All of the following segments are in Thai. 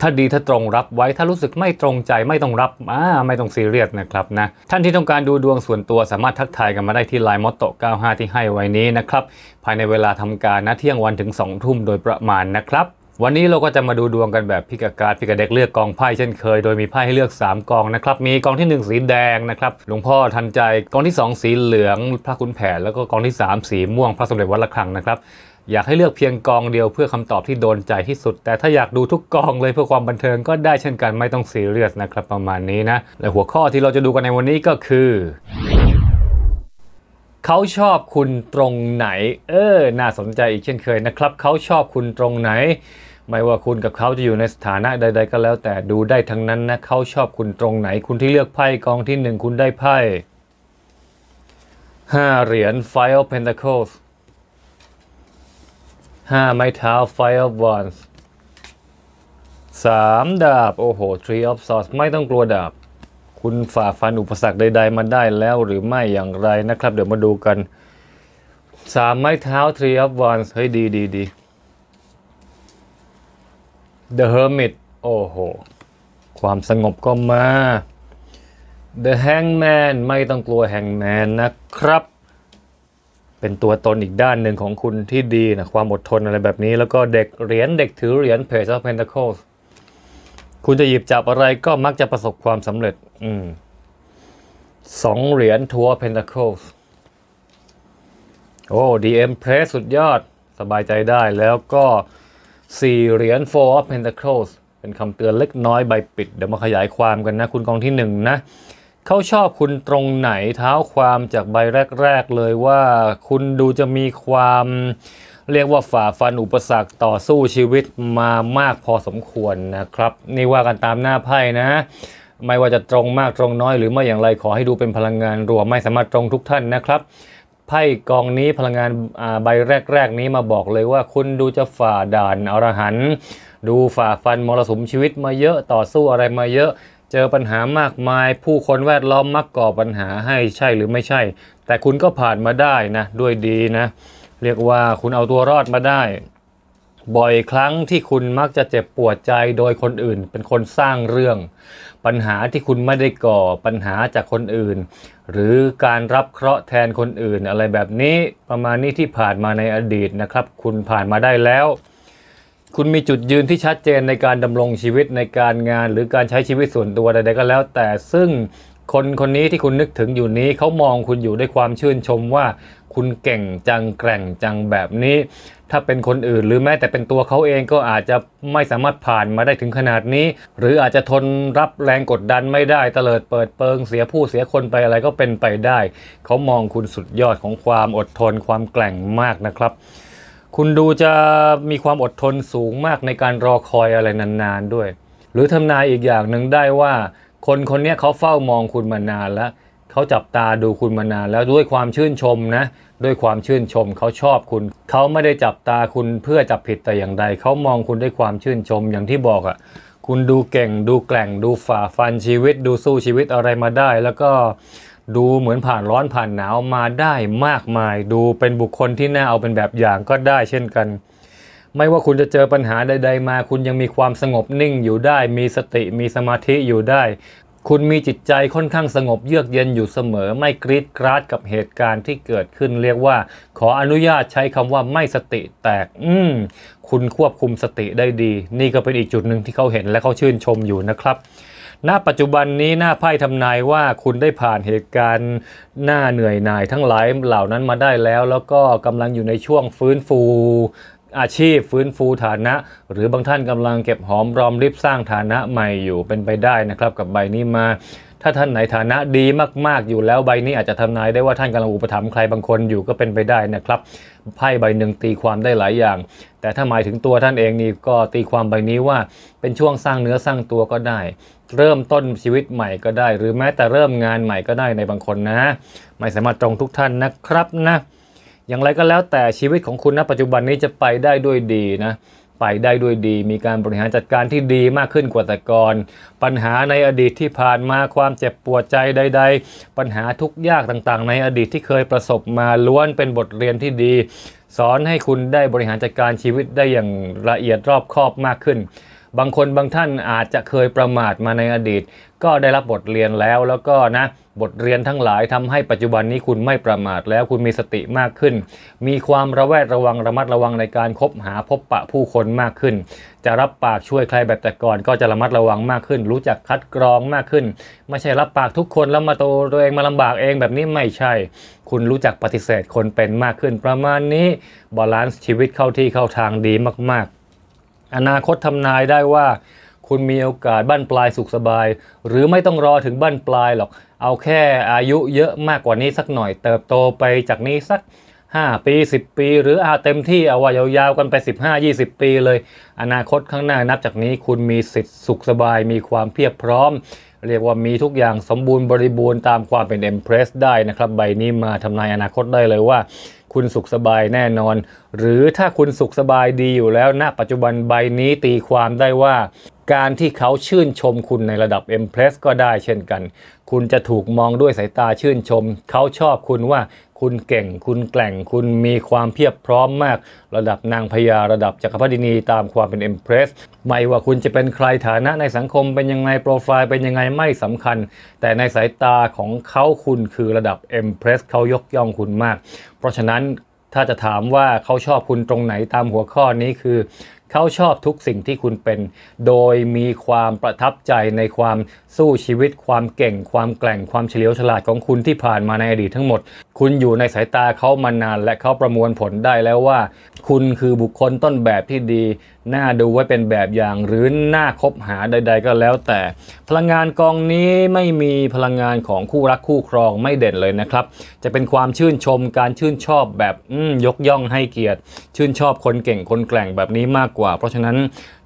ถ้าดีถ้าตรงรับไว้ถ้ารู้สึกไม่ตรงใจไม่ต้องรับอ่าไม่ต้องซีเรียสนะครับนะท่านที่ต้องการดูดวงส่วนตัวสามารถทักทายกันมาได้ที่ไลน์มอตโต95 ที่ให้ไว้นี้นะครับภายในเวลาทำการนะเที่ยงวันถึง2ทุ่มโดยประมาณนะครับ วันนี้เราก็จะมาดูดวงกันแบบพิกการพิกเด็กเลือกกองไพ่เช่นเคยโดยมีไพ่ให้เลือก 3 กองนะครับมีกองที่ 1 สีแดงนะครับ หลวงพ่อทันใจกองที่ 2 สีเหลืองพระคุณแผนแล้วก็กองที่ 3สีม่วงพระสมเด็จวัดระฆังนะครับอยากให้เลือกเพียงกองเดียวเพื่อคำตอบที่โดนใจที่สุด แต่ถ้าอยากดูทุกกองเลยเพื่อความบันเทิงก็ได้เช่นกันไม่ต้องซีเรียสนะครับประมาณนี้นะ และหัวข้อที่เราจะดูกันในวันนี้ก็คือ เขาชอบคุณตรงไหน เออน่าสนใจอีกเช่นเคยนะครับ เขาชอบคุณตรงไหน ไม่ว่าคุณกับเขาจะอยู่ในสถานะใด ๆก็แล้ว แต่ดูได้ทั้งนั้นนะเขาชอบคุณตรงไหน คุณที่เลือกไพ่กองที่หนึ่งคุณได้ไพ่ห้าเหรียญ Five of Pentacles 5ไม้เท้า Fire of Wands 3ดาบ โอ้โห Tree of Swords ไม่ต้องกลัวดาบ คุณฝ่าฟันอุปสรรคใดๆ มาได้แล้วหรือไม่อย่างไรนะครับ เดี๋ยวมาดูกัน3ไม้เท้า Tree of Wands เฮ้ยดีดีดี The Hermit โอ้โห ความสงบก็มา The Hangman ไม่ต้องกลัว Hangman นะครับเป็นตัวตนอีกด้านหนึ่งของคุณที่ดีนะความอดทนอะไรแบบนี้ แล้วก็เด็กเหรียญเด็กถือเหรียญเพจเ of p e n t a c คุณจะหยิบจับอะไรก็มักจะประสบความสำเร็จ อืมสองเหรียญทัวเพนทาโคสโอ้ดเอ็มเพรสสุดยอดสบายใจได้แล้วก็สี่เหรียญโฟร์เพนทาโคสเป็นคำเตือนเล็กน้อยใบปิด เดี๋ยวมาขยายความกันนะ คุณกองที่หนึ่งนะเขาชอบคุณตรงไหนเท้าความจากใบแรกๆเลยว่าคุณดูจะมีความ เรียกว่าฝ่าฟันอุปสรรคต่อสู้ชีวิตมามากพอสมควรนะครับ นี่ว่ากันตามหน้าไพ่นะ ไม่ว่าจะตรงมากตรงน้อย หรือไม่อย่างไรขอให้ดูเป็นพลังงานรวม ไม่สามารถตรงทุกท่านนะครับไพ่กองนี้พลังงานใบแรกๆนี้มาบอกเลยว่าคุณดูจะฝ่าด่านอรหันดูฝ่าฟันมรสุมชีวิตมาเยอะต่อสู้อะไรมาเยอะเจอปัญหามากมายผู้คนแวดล้อมมักก่อปัญหาให้ใช่หรือไม่ใช่ แต่คุณก็ผ่านมาได้นะ ด้วยดีนะ เรียกว่าคุณเอาตัวรอดมาได้ บ่อยครั้งที่คุณมักจะเจ็บปวดใจโดยคนอื่น เป็นคนสร้างเรื่อง ปัญหาที่คุณไม่ได้ก่อปัญหาจากคนอื่น หรือการรับเคราะห์แทนคนอื่น อะไรแบบนี้ประมาณนี้ที่ผ่านมาในอดีตนะครับ คุณผ่านมาได้แล้วคุณมีจุดยืนที่ชัดเจนในการดำรงชีวิตในการงานหรือการใช้ชีวิตส่วนตัวใดๆก็แล้ว แต่ซึ่งคนคนนี้ที่คุณนึกถึงอยู่นี้เขามองคุณอยู่ด้วยความชื่นชมว่า คุณเก่งจังแกร่งจังแบบนี้ ถ้าเป็นคนอื่นหรือแม้แต่เป็นตัวเขาเองก็อาจจะไม่สามารถผ่านมาได้ถึงขนาดนี้ หรืออาจจะทนรับแรงกดดันไม่ได้เตลิดเปิดเปิงเสียผู้เสียคนไปอะไรก็เป็นไปได้เขามองคุณสุดยอดของความอดทนความแกร่งมากนะครับคุณดูจะมีความอดทนสูงมากในการรอคอยอะไรนานๆด้วย หรือทำนายอีกอย่างหนึ่งได้ว่าคนคนนี้เขาเฝ้ามองคุณมานานแล้ว เขาจับตาดูคุณมานานแล้วด้วยความชื่นชมนะ ด้วยความชื่นชมเขาชอบคุณ เขาไม่ได้จับตาคุณเพื่อจับผิดแต่อย่างใด เขามองคุณด้วยความชื่นชมอย่างที่บอกอะ่ะ คุณดูเก่งดูแกล่ง ดูฝ่าฟันชีวิตดูสู้ชีวิตอะไรมาได้แล้วก็ดูเหมือนผ่านร้อนผ่านหนาวมาได้มากมาย ดูเป็นบุคคลที่น่าเอาเป็นแบบอย่างก็ได้เช่นกัน ไม่ว่าคุณจะเจอปัญหาใดๆมาคุณยังมีความสงบนิ่งอยู่ได้ มีสติ มีสมาธิอยู่ได้ คุณมีจิตใจค่อนข้างสงบเยือกเย็นอยู่เสมอไม่กรีดกราดกับเหตุการณ์ที่เกิดขึ้น เรียกว่า ขออนุญาตใช้คำว่าไม่สติแตก อืมคุณควบคุมสติได้ดี นี่ก็เป็นอีกจุดหนึ่งที่เขาเห็นและเขาชื่นชมอยู่นะครับณปัจจุบันนี้หน้าไพ่ทำนายว่าคุณได้ผ่านเหตุการณ์หน้าเหนื่อยหน่ายทั้งหลายเหล่านั้นมาได้แล้ว แล้วก็กำลังอยู่ในช่วงฟื้นฟู อาชีพฟื้นฟูฐานะ หรือบางท่านกำลังเก็บหอมรอมริบสร้างฐานะใหม่อยู่เป็นไปได้นะครับกับใบนี้มาถ้าท่านไหนฐานะดีมากๆอยู่แล้วใบนี้อาจจะทำนายได้ว่าท่านกำลังอุปถัมภ์ใครบางคนอยู่ก็เป็นไปได้นะครับไพ่ใบหนึ่งตีความได้หลายอย่าง แต่ถ้าหมายถึงตัวท่านเองนี่ก็ตีความใบนี้ว่าเป็นช่วงสร้างเนื้อสร้างตัวก็ได้ เริ่มต้นชีวิตใหม่ก็ได้หรือแม้แต่เริ่มงานใหม่ก็ได้ในบางคนนะไม่สามารถตรงทุกท่านนะครับนะ อย่างไรก็แล้วแต่ชีวิตของคุณณ ปัจจุบันนี้จะไปได้ด้วยดีนะไปได้ด้วยดี มีการบริหารจัดการที่ดีมากขึ้นกว่าแต่ก่อน ปัญหาในอดีตที่ผ่านมา ความเจ็บปวดใจใด ๆ ปัญหาทุกยากต่าง ๆ ในอดีตที่เคยประสบมาล้วนเป็นบทเรียนที่ดี สอนให้คุณได้บริหารจัดการชีวิตได้อย่างละเอียดรอบคอบมากขึ้น บางคนบางท่านอาจจะเคยประมาทมาในอดีต ก็ได้รับบทเรียนแล้วแล้วก็นะบทเรียนทั้งหลายทำให้ปัจจุบันนี้คุณไม่ประมาทแล้วคุณมีสติมากขึ้น มีความระแวดระวังระมัดระวังในการคบหาพบปะผู้คนมากขึ้น จะรับปากช่วยใครแบบแต่ก่อนก็จะระมัดระวังมากขึ้น รู้จักคัดกรองมากขึ้น ไม่ใช่รับปากทุกคนแล้วมาโตตัวเองมาลำบากเองแบบนี้ไม่ใช่ คุณรู้จักปฏิเสธคนเป็นมากขึ้นประมาณนี้บาลานซ์ชีวิตเข้าที่เข้าทางดีมากๆอนาคตทำนายได้ว่าคุณมีโอกาสบั้นปลายสุขสบาย หรือไม่ต้องรอถึงบั้นปลายหรอก เอาแค่อายุเยอะมากกว่านี้สักหน่อยเติบโตไปจากนี้สัก5ปี 10 ปี หรืออาเต็มที่เอาไว้ยาวๆกันไป15-20 ปีเลย อนาคตข้างหน้านับจากนี้คุณมีสิทธิ์สุขสบายมีความเพียบพร้อม เรียกว่ามีทุกอย่างสมบูรณ์บริบูรณ์ตามความเป็นเอ็มเพรสได้นะครับ ใบนี้มาทำนายอนาคตได้เลยว่า คุณสุขสบายแน่นอนหรือถ้าคุณสุขสบายดีอยู่แล้วณนะปัจจุบันใบนี้ตีความได้ว่า การที่เขาชื่นชมคุณในระดับ e m p r e s s ก็ได้เช่นกัน คุณจะถูกมองด้วยสายตาชื่นชม เขาชอบคุณว่า คุณเก่งคุณแกล่ง คุณมีความเพียบพร้อมมาก ระดับนางพญาระดับจักรพรรดินีตามความเป็นเอ็มเพรสไม่ว่าคุณจะเป็นใครฐานะในสังคมเป็นยังไงโปรไฟล์เป็นยังไงไม่สำคัญแต่ในสายตาของเขาคุณคือระดับเอ็มเพรสเขายกย่องคุณมาก เพราะฉะนั้นถ้าจะถามว่าเขาชอบคุณตรงไหนตามหัวข้อนี้คือ เขาชอบทุกสิ่งที่คุณเป็น โดยมีความประทับใจในความสู้ชีวิตความเก่งความแกร่งความเฉลียวฉลาดของคุณที่ผ่านมาในอดีตทั้งหมด คุณอยู่ในสายตาเขามานานและเขาประมวลผลได้แล้วว่า คุณคือบุคคลต้นแบบที่ดีน่าดูไว้เป็นแบบอย่างหรือน่าคบหาใด ๆ ก็แล้วแต่ พลังงานกองนี้ไม่มีพลังงานของคู่รักคู่ครองไม่เด่นเลยนะครับ จะเป็นความชื่นชมการชื่นชอบแบบยกย่องให้เกียรติ ชื่นชอบคนเก่งคนแกร่งแบบนี้มากกว่าเพราะฉะนั้น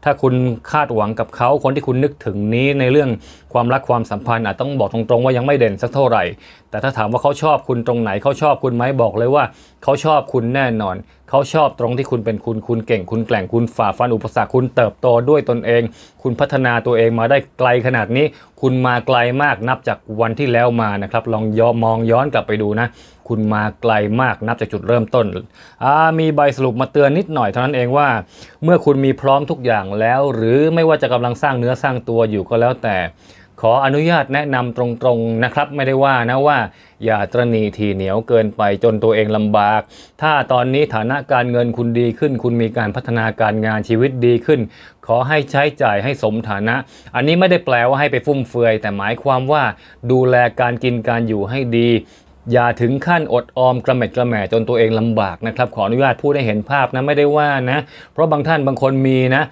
ถ้าคุณคาดหวังกับเขา คนที่คุณนึกถึงนี้ในเรื่องความรักความสัมพันธ์อาจต้องบอกตรงๆว่ายังไม่เด่นสักเท่าไหร่ แต่ถ้าถามว่าเขาชอบคุณตรงไหนเขาชอบคุณไหมบอกเลยว่า เขาชอบคุณแน่นอน เขาชอบตรงที่คุณเป็นคุณคุณเก่งคุณแกล่งคุณฝ่าฟันอุปสรรคคุณเติบโตด้วยตนเอง คุณพัฒนาตัวเองมาได้ไกลขนาดนี้คุณมาไกลมากนับจากวันที่แล้วมานะครับลองย้อมองย้อนกลับไปดูนะ คุณมาไกลมากนับจากจุดเริ่มต้นมีใบสรุปมาเตือนนิดหน่อยเท่านั้นเองว่า เมื่อคุณมีพร้อมทุกอย่างแล้วหรือไม่ว่าจะกำลังสร้างเนื้อสร้างตัวอยู่ก็แล้วแต่ขออนุญาตแนะนำตรงๆนะครับไม่ได้ว่านะว่า อย่าตรณีทีเหนียวเกินไปจนตัวเองลำบาก ถ้าตอนนี้ฐานะการเงินคุณดีขึ้น คุณมีการพัฒนาการงานชีวิตดีขึ้น ขอให้ใช้จ่ายให้สมฐานะ อันนี้ไม่ได้แปลว่าให้ไปฟุ่มเฟือย แต่หมายความว่า ดูแลการกินการอยู่ให้ดีอย่าถึงขั้นอดออมกระเม็ดกระแหม่จนตัวเองลำบากนะครับขออนุญาตพูดให้เห็นภาพนะไม่ได้ว่านะ เพราะบางท่านบางคนมีนะ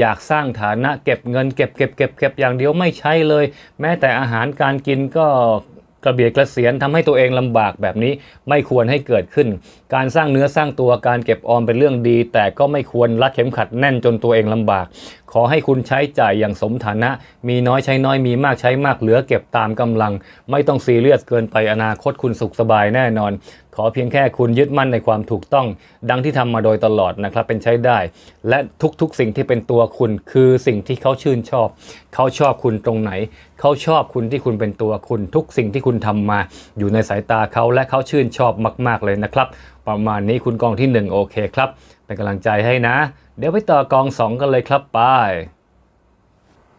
อยากสร้างฐานะเก็บเงินเก็บเก็บเก็บเก็บอย่างเดียวไม่ใช่เลย แม้แต่อาหารการกินก็กระเบียดกระเสียนทำให้ตัวเองลำบากแบบนี้ไม่ควรให้เกิดขึ้น การสร้างเนื้อสร้างตัวการเก็บออมเป็นเรื่องดี แต่ก็ไม่ควรรัดเข็มขัดแน่นจนตัวเองลำบากขอให้คุณใช้จ่ายอย่างสมฐานะ มีน้อยใช้น้อยมีมากใช้มากเหลือเก็บตามกำลัง ไม่ต้องซีเรียสเกินไปอนาคตคุณสุขสบายแน่นอน ขอเพียงแค่คุณยึดมั่นในความถูกต้อง ดังที่ทำมาโดยตลอดนะครับ เป็นใช้ได้ และทุกๆสิ่งที่เป็นตัวคุณ คือสิ่งที่เขาชื่นชอบ เขาชอบคุณตรงไหน เขาชอบคุณที่คุณเป็นตัวคุณ ทุกสิ่งที่คุณทำมา อยู่ในสายตาเขา และเขาชื่นชอบมากๆเลยนะครับ ประมาณนี้คุณกองที่1โอเคครับ เป็นกำลังใจให้นะเดี๋ยวไปต่อกองสองกันเลยครับไป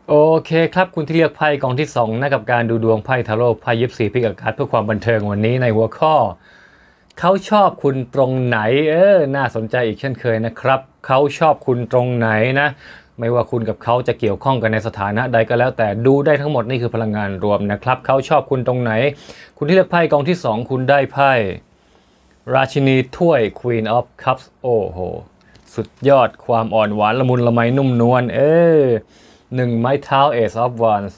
โอเคครับคุณที่เลือกไพ่กองที่ 2 นะกับการดูดวงไพ่ทาโร่ไพ่ยิปซีพิกอากาศเพื่อความบันเทิงวันนี้ในหัวข้อ เขาชอบคุณตรงไหน เออ น่าสนใจอีกเช่นเคยนะครับ เขาชอบคุณตรงไหนนะ ไม่ว่าคุณกับเขาจะเกี่ยวข้องกันในสถานะใดก็แล้วแต่ดูได้ทั้งหมดนี่คือพลังงานรวมนะครับเขาชอบคุณตรงไหน คุณที่เลือกไพ่กองที่ 2 คุณได้ไพ่ ราชินีถ้วย Queen of Cups โอ้โหสุดยอดความอ่อนหวานละมุนละไมนุ่มนวลเออหนึ่งไม้เท้า Ace of Wands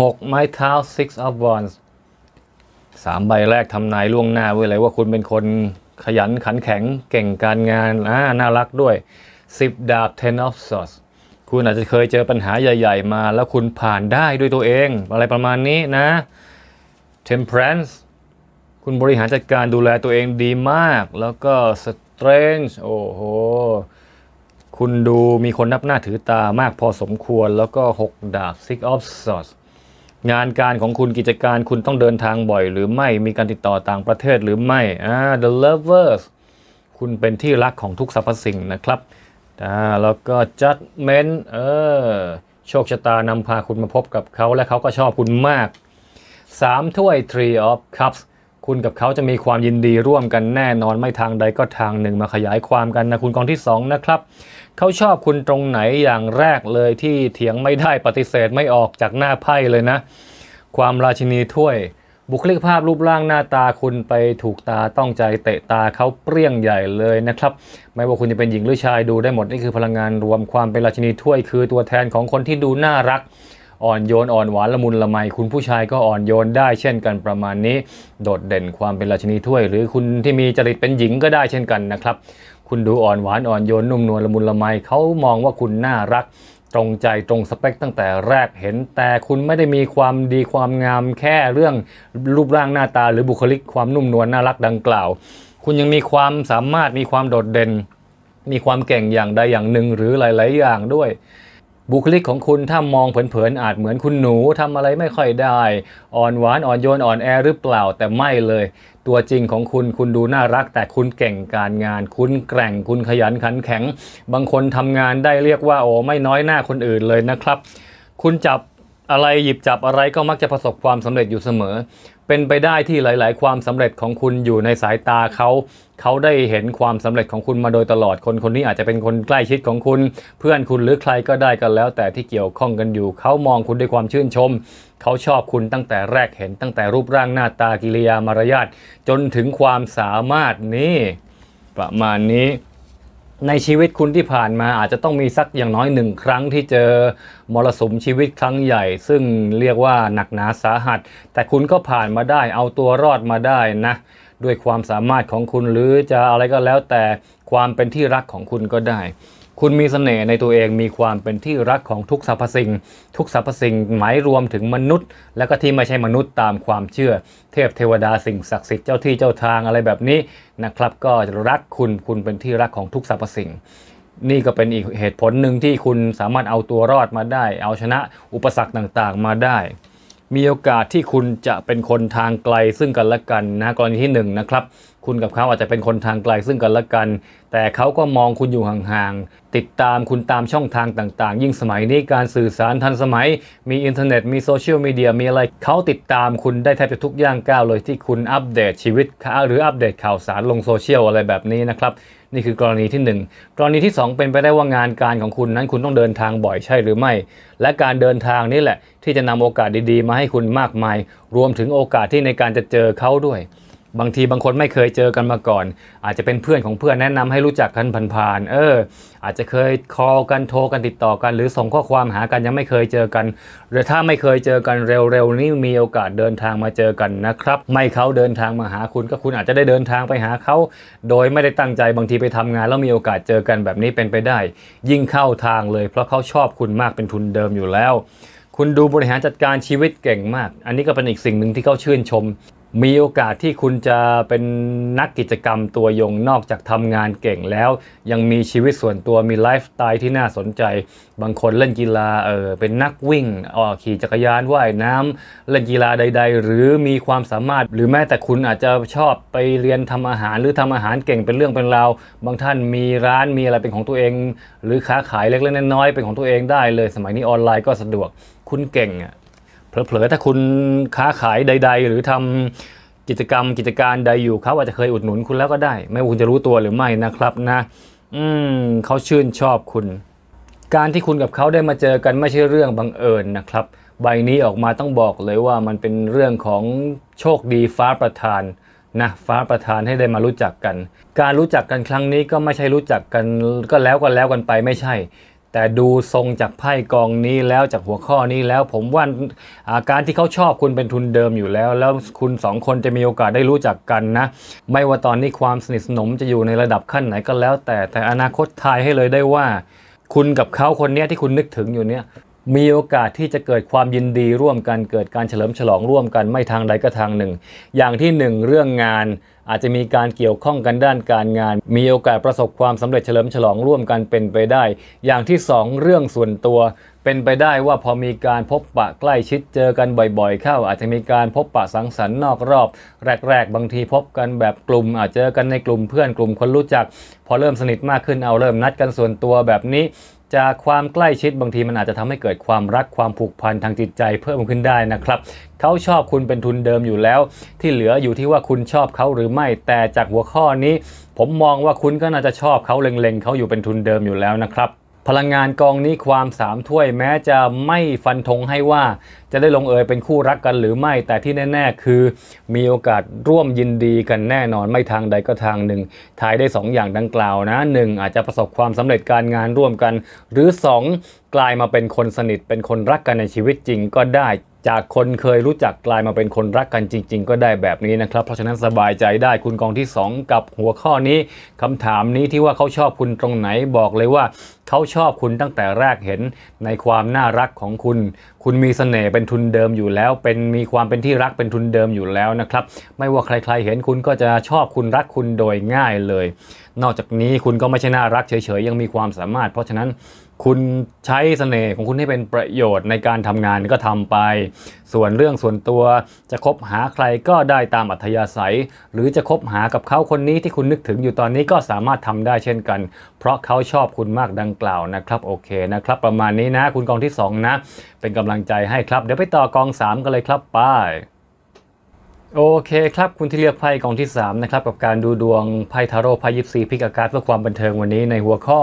หกไม้เท้า Six of Wands สามใบแรกทำนายล่วงหน้าไว้เลยว่าคุณเป็นคนขยันขันแข็งเก่งการงานอ่าน่ารักด้วย 10 ดาบ Ten of Swords คุณอาจจะเคยเจอปัญหาใหญ่ๆ มาแล้วคุณผ่านได้ด้วยตัวเอง อะไรประมาณนี้นะ Temperance คุณบริหารจัดการดูแลตัวเองดีมาก แล้วก็สเตรนจ์โอ้โห คุณดูมีคนนับหน้าถือตามากพอสมควร แล้วก็ 6 ดาบ Six of Swords งานการของคุณกิจการคุณต้องเดินทางบ่อยหรือไม่ มีการติดต่อต่างประเทศหรือไม่อ่า The Lovers คุณเป็นที่รักของทุกสรรพสิ่งนะครับอ่าแล้วก็ Judgment เออ โชคชะตานำพาคุณมาพบกับเขา และเขาก็ชอบคุณมาก3ถ้วย Three of Cups คุณกับเขาจะมีความยินดีร่วมกันแน่นอนไม่ทางใดก็ทางหนึ่งมาขยายความกันนะคุณกองที่2นะครับเขาชอบคุณตรงไหนอย่างแรกเลยที่เถียงไม่ได้ปฏิเสธไม่ออกจากหน้าไพ่เลยนะ ความราชินีถ้วย บุคลิกภาพรูปร่างหน้าตาคุณไปถูกตาต้องใจเตะตาเขาเปรี้ยงใหญ่เลยนะครับ ไม่ว่าคุณจะเป็นหญิงหรือชายดูได้หมดนี่คือพลังงานรวมความเป็นราชินีถ้วย คือตัวแทนของคนที่ดูน่ารักอ่อนโยน อ่อนหวานละมุนละไมคุณผู้ชายก็อ่อนโยนได้เช่นกันประมาณนี้ โดดเด่นความเป็นราชินีถ้วย หรือคุณที่มีจริตเป็นหญิงก็ได้เช่นกันนะครับ คุณดูอ่อนหวาน อ่อนโยนนุ่มนวลละมุนละไมเขามองว่าคุณน่ารัก ตรงใจตรงสเปค ตั้งแต่แรกเห็นแต่คุณไม่ได้มีความดีความงามแค่เรื่องรูปร่างหน้าตาหรือบุคลิกความนุ่มนวลน่ารักดังกล่าว คุณยังมีความสามารถมีความโดดเด่น มีความเก่งอย่างใดอย่างหนึ่งหรือหลาย ๆ อย่างด้วยบุคลิกของคุณถ้ามองเผินๆอาจเหมือนคุณหนูทำอะไรไม่ค่อยได้อ่อนหวานอ่อนโยนอ่อนแอหรือเปล่าแต่ไม่เลยตัวจริงของคุณคุณดูน่ารักแต่คุณเก่งการงาน คุณแกร่งคุณขยันขันแข็ง บางคนทำงานได้เรียกว่า โอ้ไม่น้อยหน้าคนอื่นเลยนะครับ คุณจับอะไรหยิบจับอะไรก็มักจะประสบความสำเร็จอยู่เสมอเป็นไปได้ที่หลาย ๆ ความสำเร็จของคุณอยู่ในสายตาเขา เขาได้เห็นความสำเร็จของคุณมาโดยตลอด คนคนนี้อาจจะเป็นคนใกล้ชิดของคุณ เพื่อนคุณหรือใครก็ได้กันแล้วแต่ที่เกี่ยวข้องกันอยู่ เขามองคุณด้วยความชื่นชม เขาชอบคุณตั้งแต่แรกเห็นตั้งแต่รูปร่างหน้าตากิริยามารยาทจนถึงความสามารถนี้ ประมาณนี้ในชีวิตคุณที่ผ่านมาอาจจะต้องมีสักอย่างน้อยหนึ่งครั้งที่เจอมรสุมชีวิตครั้งใหญ่ ซึ่งเรียกว่าหนักหนาสาหัส แต่คุณก็ผ่านมาได้ เอาตัวรอดมาได้นะ ด้วยความสามารถของคุณหรือจะอะไรก็แล้วแต่ความเป็นที่รักของคุณก็ได้คุณมีสเสน่ห์ในตัวเองมีความเป็นที่รักของทุกสรรพสิ่ง ทุกสรรพสิ่งหมายรวมถึงมนุษย์ และก็ที่ไม่ใช่มนุษย์ตามความเชื่อ เทพเทวดาสิ่งศักดิ์สิทธิ์เจ้าที่เจ้าทางอะไรแบบนี้นะครับ ก็รักคุณคุณเป็นที่รักของทุกสรรพสิ่ง นี่ก็เป็นอีกเหตุผลหนึ่งที่คุณสามารถเอาตัวรอดมาได้ เอาชนะอุปสรรคต่างๆ มาได้ มีโอกาสที่คุณจะเป็นคนทางไกลซึ่งกันและกันนะกรณีที่1นนะครับคุณกับเขาอาจจะเป็นคนทางไกลซึ่งกันและกัน แต่เขาก็มองคุณอยู่ห่างๆ ติดตามคุณตามช่องทางต่างๆ ยิ่งสมัยนี้การสื่อสารทันสมัย มีอินเทอร์เน็ตมีโซเชียลมีเดีย มีอะไรเขาติดตามคุณได้แทบจะทุกย่างก้าวเลยที่คุณอัปเดตชีวิตขาหรืออัปเดตข่าวสารลงโซเชียลอะไรแบบนี้นะครับ นี่คือกรณีที่ 1 กรณีที่ 2 เป็นไปได้ว่างานการของคุณนั้น คุณต้องเดินทางบ่อยใช่หรือไม่และการเดินทางนี่แหละ ที่จะนำโอกาสดีๆ มาให้คุณมากมาย รวมถึงโอกาสที่ในการจะเจอเขาด้วยบางทีบางคนไม่เคยเจอกันมาก่อน อาจจะเป็นเพื่อนของเพื่อนแนะนำให้รู้จักกันผ่านๆเอออาจจะเคยคอลกันโทรกันติดต่อกัน หรือส่งข้อความหากันยังไม่เคยเจอกันหรือถ้าไม่เคยเจอกันเร็วๆ นี้มีโอกาสเดินทางมาเจอกันนะครับ ไม่เขาเดินทางมาหาคุณก็คุณอาจจะได้เดินทางไปหาเขาโดยไม่ได้ตั้งใจบางทีไปทำงานแล้วมีโอกาสเจอกันแบบนี้เป็นไปได้ ยิ่งเข้าทางเลยเพราะเขาชอบคุณมากเป็นทุนเดิมอยู่แล้ว คุณดูบริหารจัดการชีวิตเก่งมาก อันนี้ก็เป็นอีกสิ่งหนึ่งที่เขาชื่นชมมีโอกาสที่คุณจะเป็นนักกิจกรรมตัวยงนอกจากทำงานเก่งแล้ว ยังมีชีวิตส่วนตัวมีไลฟ์สไตล์ที่น่าสนใจ บางคนเล่นกีฬาเออเป็นนักวิ่งออขี่จักรยานว่ายน้ำเล่นกีฬาใด ๆ หรือมีความสามารถ หรือแม้แต่คุณอาจจะชอบไปเรียนทำอาหาร หรือทำอาหารเก่งเป็นเรื่องเป็นราว บางท่านมีร้านมีอะไรเป็นของตัวเอง หรือค้าขายเล็กๆน้อยๆเป็นของตัวเองได้ เลยสมัยนี้ออนไลน์ก็สะดวกคุณเก่งอ่ะเผลอๆถ้าคุณค้าขายใดๆ หรือทำกิจกรรมกิจการใดอยู่เขาอาจจะเคยอุดหนุนคุณแล้วก็ได้ ไม่ว่าคุณจะรู้ตัวหรือไม่นะครับนะ อืมเขาชื่นชอบคุณ การที่คุณกับเขาได้มาเจอกันไม่ใช่เรื่องบังเอิญนะครับ ใบนี้ออกมาต้องบอกเลยว่ามันเป็นเรื่องของโชคดีฟ้าประทาน นะฟ้าประทานให้ได้มารู้จักกัน การรู้จักกันครั้งนี้ก็ไม่ใช่รู้จักกัน ก็แล้วกันแล้วกันไปไม่ใช่แต่ดูทรงจากไพ่กองนี้แล้วจากหัวข้อนี้แล้วผมว่าอาการที่เขาชอบคุณเป็นทุนเดิมอยู่แล้วแล้วคุณสองคนจะมีโอกาสได้รู้จักกันนะ ไม่ว่าตอนนี้ความสนิทสนมจะอยู่ในระดับขั้นไหนก็แล้ว แต่แต่อนาคตทายให้เลยได้ว่า คุณกับเขาคนนี้ที่คุณนึกถึงอยู่เนี่ยมีโอกาสที่จะเกิดความยินดีร่วมกัน เกิดการเฉลิมฉลองร่วมกันไม่ทางใดก็ทางหนึ่ง อย่างที่1เรื่องงานอาจจะมีการเกี่ยวข้องกันด้านการงาน มีโอกาสประสบความสำเร็จเฉลิมฉลองร่วมกันเป็นไปได้ อย่างที่2เรื่องส่วนตัว เป็นไปได้ว่าพอมีการพบปะใกล้ชิดเจอกันบ่อยๆ เข้า อาจจะมีการพบปะสังสรรค์นอกรอบ แรก ๆ บางทีพบกันแบบกลุ่ม อาจเจอกันในกลุ่มเพื่อนกลุ่มคนรู้จัก พอเริ่มสนิทมากขึ้นเอาเริ่มนัดกันส่วนตัวแบบนี้จากความใกล้ชิดบางทีมันอาจจะทำให้เกิดความรักความผูกพันทางจิตใจเพิ่มขึ้นได้นะครับ เขาชอบคุณเป็นทุนเดิมอยู่แล้ว ที่เหลืออยู่ที่ว่าคุณชอบเขาหรือไม่แต่จากหัวข้อนี้ ผมมองว่าคุณก็น่าจะชอบเขาเล็งๆเขาอยู่เป็นทุนเดิมอยู่แล้วนะครับ พลังงานกองนี้ความสามถ้วยแม้จะไม่ฟันธงให้ว่าจะได้ลงเอยเป็นคู่รักกันหรือไม่ แต่ที่แน่ ๆ คือมีโอกาสร่วมยินดีกันแน่นอนไม่ทางใดก็ทางหนึ่ง ทายได้2ออย่างดังกล่าวนะ 1 อาจจะประสบความสำเร็จการงานร่วมกัน หรือ 2 กลายมาเป็นคนสนิท เป็นคนรักกันในชีวิตจริง ก็ได้จากคนเคยรู้จักกลายมาเป็นคนรักกันจริง ๆ ก็ได้แบบนี้นะครับ เพราะฉะนั้นสบายใจได้คุณกองที่ 2 กับหัวข้อนี้ คำถามนี้ที่ว่าเขาชอบคุณตรงไหนบอกเลยว่าเขาชอบคุณตั้งแต่แรกเห็นในความน่ารักของคุณ คุณมีสเสน่ห์เป็น็นทุนเดิมอยู่แล้วเป็นมีความเป็นที่รักเป็นทุนเดิมอยู่แล้วนะครับ ไม่ว่าใครๆ เห็นคุณก็จะชอบคุณรักคุณโดยง่ายเลย นอกจากนี้คุณก็ไม่ใช่น่ารักเฉยๆยังมีความสามารถ เพราะฉะนั้นคุณใช้เสน่ห์ของคุณให้เป็นประโยชน์ในการทำงานก็ทำไป ส่วนเรื่องส่วนตัวจะคบหาใครก็ได้ตามอัธยาศัย หรือจะคบหากับเขาคนนี้ที่คุณนึกถึงอยู่ตอนนี้ก็สามารถทำได้เช่นกัน เพราะเขาชอบคุณมากดังกล่าวนะครับ โอเคนะครับ ประมาณนี้นะ คุณกองที่2นะ เป็นกำลังใจให้ครับ เดี๋ยวไปต่อกอง 3 กันเลยครับไปโอเคครับคุณที่เลือกไพ่กองที่3นะครับกับการดูดวงไพ่ทาโร่ไพ่ยิปซีพิกอากาศเพื่อความบันเทิงวันนี้ในหัวข้อ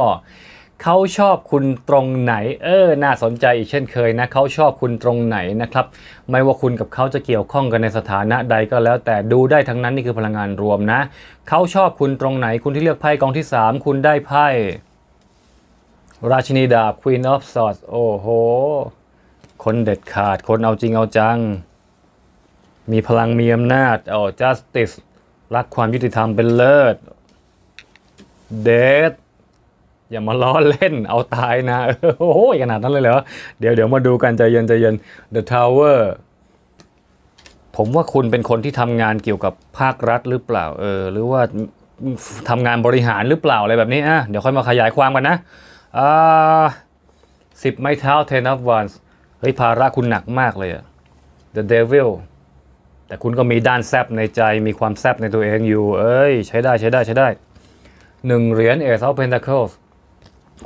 เขาชอบคุณตรงไหน เออ น่าสนใจอีกเช่นเคยนะ เขาชอบคุณตรงไหนนะครับ ไม่ว่าคุณกับเขาจะเกี่ยวข้องกันในสถานะใดก็แล้ว แต่ดูได้ทั้งนั้น นี่คือพลังงานรวมนะ เขาชอบคุณตรงไหน คุณที่เลือกไพ่กองที่3คุณได้ไพ่ ราชินีดาบ Queen of Swords โอ้โหคนเด็ดขาด คนเอาจริงเอาจัง มีพลังมีอำนาจโอ้ justice รักความยุติธรรมเป็นเลิศ death อย่ามาล้อเล่นเอาตายนะโอ้โหขนาดนั้นเลยเหรอเดี๋ยวเดี๋ยวมาดูกันใจเย็นใจเย็น The Tower ผมว่าคุณเป็นคนที่ทำงานเกี่ยวกับภาครัฐหรือเปล่า เออ หรือว่าทำงานบริหารหรือเปล่า อะไรแบบนี้อ่ะเดี๋ยวค่อยมาขยายความกันนะ อ่าสิบไม้เท้าเทน o ฟว a นส์เฮ้ยภาระคุณหนักมากเลยอะ The Devil แต่คุณก็มีด้านแซบในใจมีความแซบในตัวเองอยู่ เอ้ยใช้ได้ใช้ได้ใช้ได้หนึ่งเหรียญเอซ o อ p เ n น a c เค s ล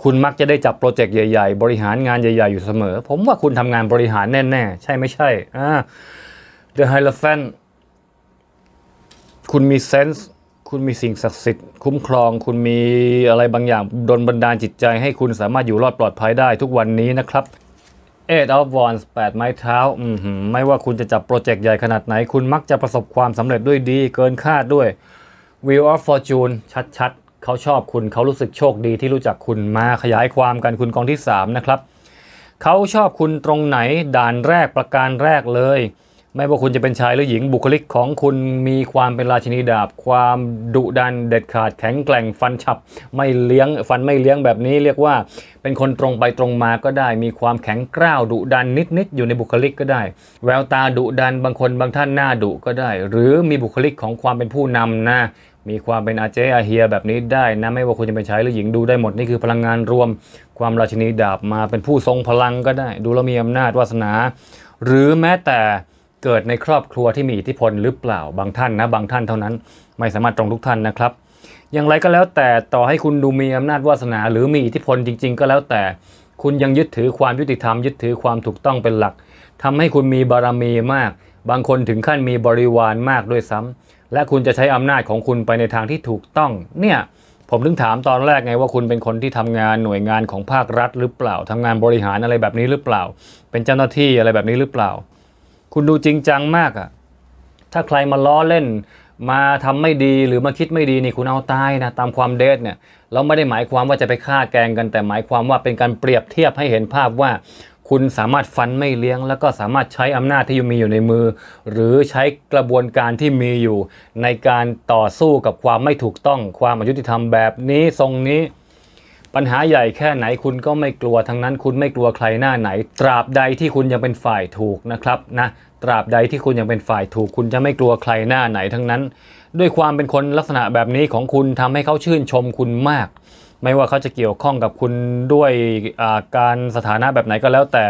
คุณมักจะได้จับโปรเจกต์ใหญ่ ๆ บริหารงานใหญ่ ๆอยู่เสมอ ผมว่าคุณทำงานบริหารแน่ ๆ ใช่ไม่ใช่อ่า The h i e เ o p a n t คุณมีเซนส์คุณมีสิ่งศักดิ์สิทธิ์ คุ้มครอง คุณมีอะไรบางอย่างดนบันดาลจิตใจ ให้คุณสามารถอยู่รอดปลอดภัยได้ทุกวันนี้นะครับเอ็ดออฟวอนส์แปดไม้เท้าอืมไม่ว่าคุณจะจับโปรเจกต์ใหญ่ขนาดไหน คุณมักจะประสบความสำเร็จด้วยดีเกินคาดด้วย Wheel of Fortune ชัดๆเขาชอบคุณเขารู้สึกโชคดีที่รู้จักคุณมาขยายความกันคุณกองที่ 3 นะครับ เขาชอบคุณตรงไหน ด่านแรกประการแรกเลย ไม่ว่าคุณจะเป็นชาย หรือหญิงบุคลิกของคุณมีความเป็นราชินีดาบ ความดุดันเด็ดขาดแข็งแกร่งฟันฉับไม่เลี้ยงฟันไม่เลี้ยงแบบนี้ เรียกว่าเป็นคนตรงไปตรงมาก็ได้ มีความแข็งกร้าวดุดันนิด ๆ อยู่ในบุคลิกก็ได้ แววตาดุดันบางคนบางท่านหน้าดุก็ได้ หรือมีบุคลิกของความเป็นผู้นำนะมีความเป็นอาเจอาเฮียแบบนี้ได้ นะไม่ว่าคุณจะเป็นชายหรือหญิงดูได้หมด นี่คือพลังงานรวมความราชินีดาบมาเป็นผู้ทรงพลังก็ได้ ดูแล้วมีอำนาจวาสนา หรือแม้แต่เกิดในครอบครัวที่มีอิทธิพลหรือเปล่าบางท่านนะ บางท่านเท่านั้น ไม่สามารถตรงทุกท่านนะครับ อย่างไรก็แล้วแต่ต่อให้คุณดูมีอำนาจวาสนาหรือมีอิทธิพลจริง ๆ ก็แล้ว แต่คุณยังยึดถือความยุติธรรมยึดถือความถูกต้องเป็นหลัก ทำให้คุณมีบารมีมากบางคนถึงขั้นมีบริวารมากด้วยซ้ำ และคุณจะใช้อำนาจของคุณไปในทางที่ถูกต้องเนี่ย ผมถึงถามตอนแรกไงว่าคุณเป็นคนที่ทำงานหน่วยงานของภาครัฐหรือเปล่า ทำงานบริหารอะไรแบบนี้หรือเปล่า เป็นเจ้าหน้าที่อะไรแบบนี้หรือเปล่า คุณดูจริงจังมากอะถ้าใครมาล้อเล่น มาทำไม่ดีหรือมาคิดไม่ดีนี่คุณเอาตายนะตามความเดทเนี่ยเราไม่ได้หมายความว่าจะไปฆ่าแกงกัน แต่หมายความว่าเป็นการเปรียบเทียบให้เห็นภาพว่าคุณสามารถฟันไม่เลี้ยงแล้วก็สามารถใช้อำนาจที่มีอยู่ในมือ หรือใช้กระบวนการที่มีอยู่ในการต่อสู้กับความไม่ถูกต้องความอายุติธรรมแบบนี้ทรงนี้ ปัญหาใหญ่แค่ไหนคุณก็ไม่กลัวทั้งนั้นคุณไม่กลัวใครหน้าไหนตราบใดที่คุณยังเป็นฝ่ายถูกนะครับนะตราบใดที่คุณยังเป็นฝ่ายถูกคุณจะไม่กลัวใครหน้าไหนทั้งนั้น ด้วยความเป็นคนลักษณะแบบนี้ของคุณทำให้เขาชื่นชมคุณมากไม่ว่าเขาจะเกี่ยวข้องกับคุณด้วยการสถานะแบบไหนก็แล้วแต่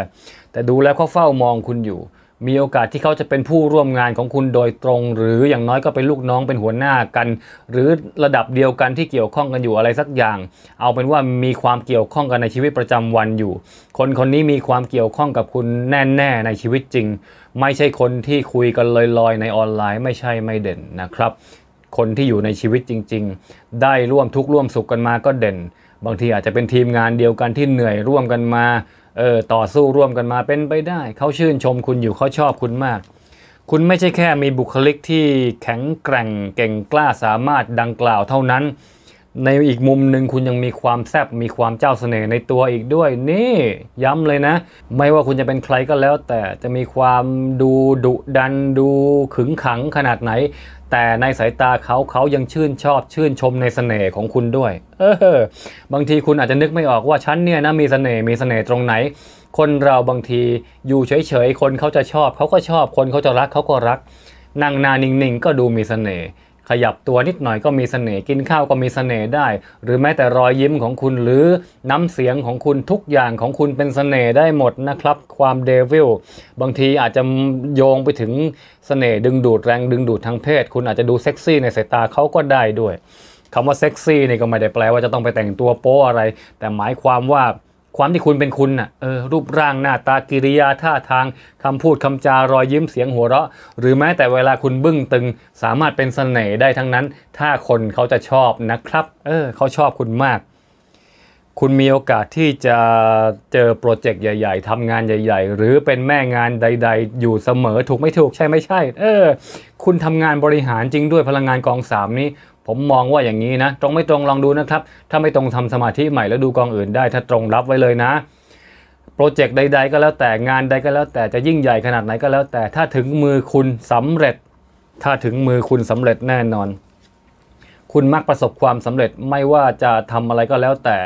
แต่ดูแล้วเขาเฝ้ามองคุณอยู่ มีโอกาสที่เขาจะเป็นผู้ร่วมงานของคุณโดยตรง หรืออย่างน้อยก็เป็นลูกน้องเป็นหัวหน้ากัน หรือระดับเดียวกันที่เกี่ยวข้องกันอยู่อะไรสักอย่าง เอาเป็นว่ามีความเกี่ยวข้องกันในชีวิตประจำวันอยู่ คนคนนี้มีความเกี่ยวข้องกับคุณแน่ๆในชีวิตจริง ไม่ใช่คนที่คุยกันลอยๆ ในออนไลน์ไม่ใช่ไม่เด่นนะครับคนที่อยู่ในชีวิตจริงๆ ได้ร่วมทุกร่วมสุขกันมาก็เด่น บางทีอาจจะเป็นทีมงานเดียวกันที่เหนื่อยร่วมกันมาเออต่อสู้ร่วมกันมาเป็นไปได้ เขาชื่นชมคุณอยู่เขาชอบคุณมาก คุณไม่ใช่แค่มีบุคลิกที่แข็งแกร่งเก่งกล้าสามารถดังกล่าวเท่านั้นในอีกมุมหนึ่งคุณยังมีความแซบมีความเจ้าเสน่ห์ในตัวอีกด้วย นี่ ย้ำเลยนะ ไม่ว่าคุณจะเป็นใครก็แล้วแต่จะมีความดูดุดันดูขึงขังขนาดไหน แต่ในสายตาเขาเขายังชื่นชอบชื่นชมในเสน่ห์ของคุณด้วย เออ บางทีคุณอาจจะนึกไม่ออกว่าฉันเนี่ยนะมีเสน่ห์มีเสน่ห์ตรงไหน คนเราบางทีอยู่เฉยๆคนเขาจะชอบเขาก็ชอบคนเขาจะรักเขาก็รัก นั่งนานิ่งๆ ก็ดูมีเสน่ห์ขยับตัวนิดหน่อยก็มีเสน่ห์กินข้าวก็มีเสน่ห์ได้ หรือแม้แต่รอยยิ้มของคุณหรือน้ำเสียงของคุณทุกอย่างของคุณเป็นเสน่ห์ได้หมดนะครับ ความเดวิลบางทีอาจจะโยงไปถึงเสน่ห์ดึงดูดแรงดึงดูดทางเพศ คุณอาจจะดูเซ็กซี่ในสายตาเขาก็ได้ด้วยคำว่าเซ็กซี่นี่ก็ไม่ได้แปลว่าจะต้องไปแต่งตัวโป้อะไร แต่หมายความว่าความที่คุณเป็นคุณน่ะเออรูปร่างหน้าตากิริยาท่าทางคำพูดคำจารอยยิ้มเสียงหัวเราะหรือแม้แต่เวลาคุณบึ้งตึงสามารถเป็นเสน่ห์ได้ทั้งนั้น ถ้าคนเขาจะชอบนะครับ เออเขาชอบคุณมาก คุณมีโอกาสที่จะเจอโปรเจกต์ใหญ่ ๆทำงานใหญ่ ๆ หรือเป็นแม่งานใด ๆ อยู่เสมอถูกไม่ถูกใช่ไม่ใช่เออคุณทำงานบริหารจริงด้วยพลังงานกองสามนี้ผมมองว่าอย่างนี้นะ ตรงไม่ตรงลองดูนะครับ ถ้าไม่ตรงทำสมาธิใหม่แล้วดูกองอื่นได้ถ้าตรงรับไว้เลยนะโปรเจกต์ใดๆ ก็แล้วแต่งานใดก็แล้วแต่จะยิ่งใหญ่ขนาดไหนก็แล้วแต่ถ้าถึงมือคุณสำเร็จ ถ้าถึงมือคุณสำเร็จแน่นอน คุณมักประสบความสำเร็จไม่ว่าจะทำอะไรก็แล้วแต่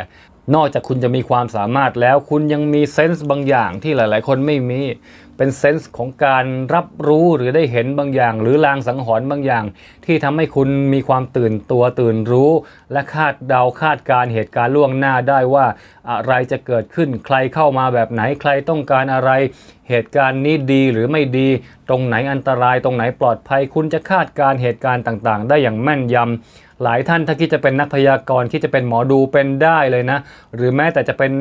นอกจากคุณจะมีความสามารถแล้วคุณยังมีเซนส์บางอย่างที่หลายๆ คนไม่มี เป็นเซนส์ของการรับรู้หรือได้เห็นบางอย่าง หรือลางสังหรณ์บางอย่าง ที่ทำให้คุณมีความตื่นตัวตื่นรู้ และคาดเดาคาดการเหตุการณ์ล่วงหน้าได้ว่า อะไรจะเกิดขึ้นใครเข้ามาแบบไหนใครต้องการอะไร เหตุการณ์นี้ดีหรือไม่ดี ตรงไหนอันตรายตรงไหนปลอดภัย คุณจะคาดการเหตุการณ์ต่างๆ ได้อย่างแม่นยำหลายท่านถ้าคิดจะเป็นนักพยากรณ์คิดจะเป็นหมอดูเป็นได้เลยนะ หรือแม้แต่จะเป็น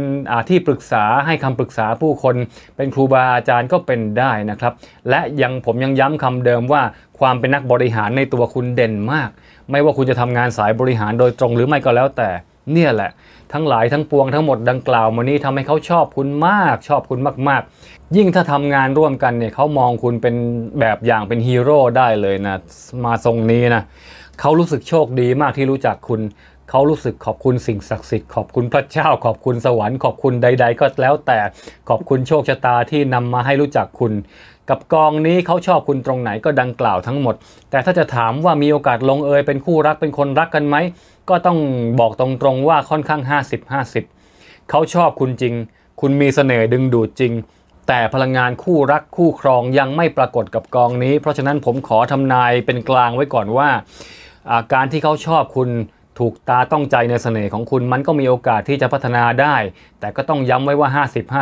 ที่ปรึกษาให้คำปรึกษาผู้คนเป็นครูบาอาจารย์ก็เป็นได้นะครับ และยังผมยังย้ำคำเดิมว่าความเป็นนักบริหารในตัวคุณเด่นมาก ไม่ว่าคุณจะทำงานสายบริหารโดยตรง หรือไม่ก็แล้วแต่ เนี่ยแหละ ทั้งหลายทั้งปวงทั้งหมดดังกล่าวมานี้ทำให้เขาชอบคุณมาก ชอบคุณมาก ๆ ยิ่งถ้าทำงานร่วมกันเนี่ยเขามองคุณเป็นแบบอย่างเป็นฮีโร่ได้เลยนะมาทรงนี้นะเขารู้สึกโชคดีมากที่รู้จักคุณ เขารู้สึกขอบคุณสิ่งศักดิ์สิทธิ์ขอบคุณพระเจ้า ขอบคุณสวรรค์ขอบคุณใด ๆ ก็แล้วแต่ขอบคุณโชคชะตาที่นำมาให้รู้จักคุณ กับกองนี้เขาชอบคุณตรงไหนก็ดังกล่าวทั้งหมด แต่ถ้าจะถามว่ามีโอกาสลงเอย เป็นคู่รักเป็นคนรักกันไหม ก็ต้องบอกตรงๆว่าค่อนข้าง50-50 เขาชอบคุณจริง คุณมีเสน่ห์ดึงดูดจริง แต่พลังงานคู่รักคู่ครองยังไม่ปรากฏกับกองนี้ เพราะฉะนั้นผมขอทำนายเป็นกลางไว้ก่อนว่าการที่เขาชอบคุณถูกตาต้องใจในเสน่ห์ของคุณมันก็มีโอกาสที่จะพัฒนาได้ แต่ก็ต้องย้ำไว้ว่า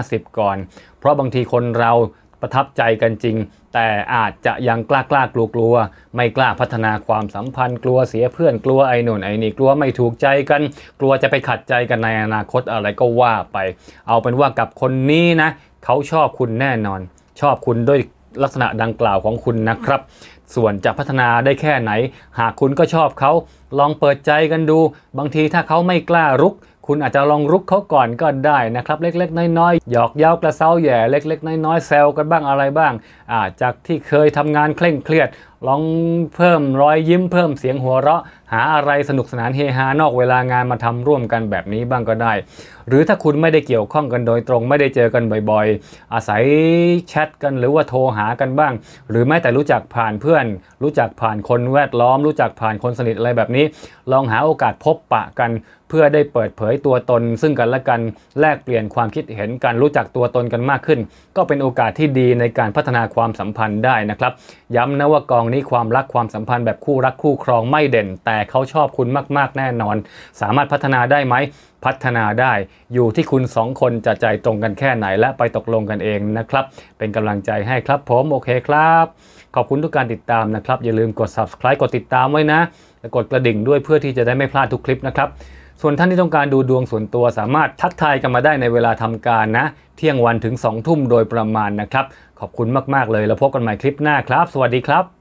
50-50 ก่อน เพราะบางทีคนเราประทับใจกันจริง แต่อาจจะยังกล้ากล้ากลัวกลัวไม่กล้าพัฒนาความสัมพันธ์ กลัวเสียเพื่อน กลัวไอ้นู่นไอ้นี่กลัวไม่ถูกใจกัน กลัวจะไปขัดใจกันในอนาคตอะไรก็ว่าไป เอาเป็นว่ากับคนนี้นะ เขาชอบคุณแน่นอน ชอบคุณด้วยลักษณะดังกล่าวของคุณนะครับส่วนจะพัฒนาได้แค่ไหน หากคุณก็ชอบเขา ลองเปิดใจกันดู บางทีถ้าเขาไม่กล้ารุก คุณอาจจะลองรุกเขาก่อนก็ได้นะครับ เล็ก ๆ น้อย ๆ หยอกเย้ากระเซ้าแย่ เล็ก ๆ น้อย ๆ แซวกันบ้างอะไรบ้าง อาจากที่เคยทำงานเคร่งเครียดลองเพิ่มรอยยิ้มเพิ่มเสียงหัวเราะ หาอะไรสนุกสนานเฮฮานอกเวลางานมาทำร่วมกันแบบนี้บ้างก็ได้ หรือถ้าคุณไม่ได้เกี่ยวข้องกันโดยตรง ไม่ได้เจอกันบ่อยๆอาศัยแชทกันหรือว่าโทรหากันบ้าง หรือแม้แต่รู้จักผ่านเพื่อนรู้จักผ่านคนแวดล้อมรู้จักผ่านคนสนิทอะไรแบบนี้ ลองหาโอกาสพบปะกันเพื่อได้เปิดเผยตัวตน ซึ่งกันและกันแลกเปลี่ยนความคิดเห็นกันรู้จักตัวตนกันมากขึ้น ก็เป็นโอกาสที่ดีในการพัฒนาความสัมพันธ์ได้นะครับ ย้ำนะว่ากองนี้ความรักความสัมพันธ์แบบคู่รักคู่ครองไม่เด่น แต่เขาชอบคุณมาก ๆ แน่นอน สามารถพัฒนาได้ไหมพัฒนาได้ อยู่ที่คุณ 2 คน จะใจตรงกันแค่ไหนและไปตกลงกันเองนะครับ เป็นกำลังใจให้ครับผม โอเคครับขอบคุณทุกการติดตามนะครับ อย่าลืมกด subscribe กดติดตามไว้นะ และกดกระดิ่งด้วยเพื่อที่จะได้ไม่พลาดทุกคลิปนะครับ ส่วนท่านที่ต้องการดูดวงส่วนตัวสามารถทักทายกันมาได้ในเวลาทำการนะ เที่ยงวันถึง2ทุ่มโดยประมาณนะครับ ขอบคุณมาก ๆเลยแล้วพบกันใหม่คลิปหน้าครับ สวัสดีครับ